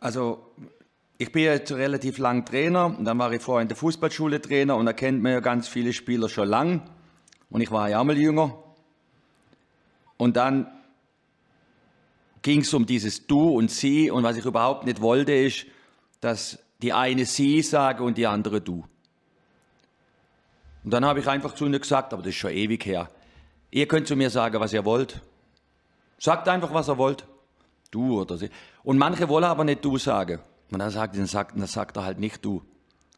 Also ich bin jetzt relativ lang Trainer, und dann war ich vorher in der Fußballschule Trainer und da kennt man ja ganz viele Spieler schon lang. Und ich war ja auch mal jünger. Und dann ging es um dieses Du und Sie und was ich überhaupt nicht wollte ist, dass die eine Sie sage und die andere Du. Und dann habe ich einfach zu ihnen gesagt, aber das ist schon ewig her, ihr könnt zu mir sagen, was ihr wollt. Sagt einfach, was ihr wollt du oder sie. Und manche wollen aber nicht du sagen. Und dann sagt, dann sagt, dann sagt er halt nicht du.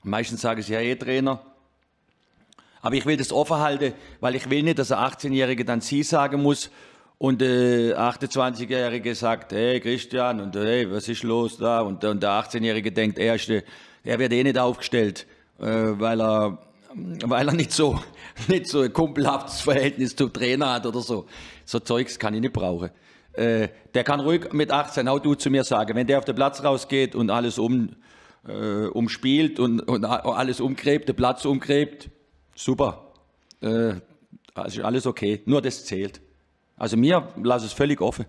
Und meistens sage ich, ja, eh Trainer. Aber ich will das offen halten, weil ich will nicht, dass ein 18 jährige dann sie sagen muss und der 28-Jährige sagt, hey Christian, und hey, was ist los da? Und, und der 18-Jährige denkt, er, ist, er wird eh nicht aufgestellt, äh, weil er weil er nicht so, nicht so ein kumpelhaftes Verhältnis zum Trainer hat oder so. So Zeugs kann ich nicht brauchen äh, der kann ruhig mit 18 auch du zu mir sagen, wenn der auf den Platz rausgeht und alles um, äh, umspielt und, und alles umgräbt, den Platz umgräbt, super. Äh, also alles okay, nur das zählt. Also mir lasse es völlig offen.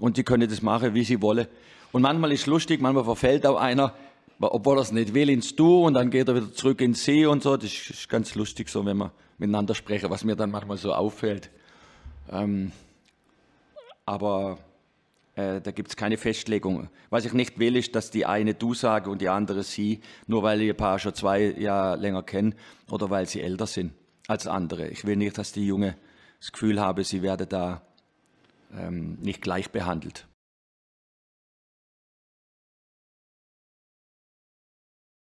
Und die können das machen, wie sie wollen. Und manchmal ist es lustig, manchmal verfällt auch einer, obwohl er es nicht will, ins Du und dann geht er wieder zurück ins See und so. Das ist ganz lustig so, wenn wir miteinander sprechen, was mir dann manchmal so auffällt. Ähm, aber äh, da gibt es keine Festlegung. Was ich nicht will, ist, dass die eine du sage und die andere sie, nur weil ihr Paar schon zwei Jahre länger kennen oder weil sie älter sind als andere. Ich will nicht, dass die Junge das Gefühl habe, sie werde da ähm, nicht gleich behandelt.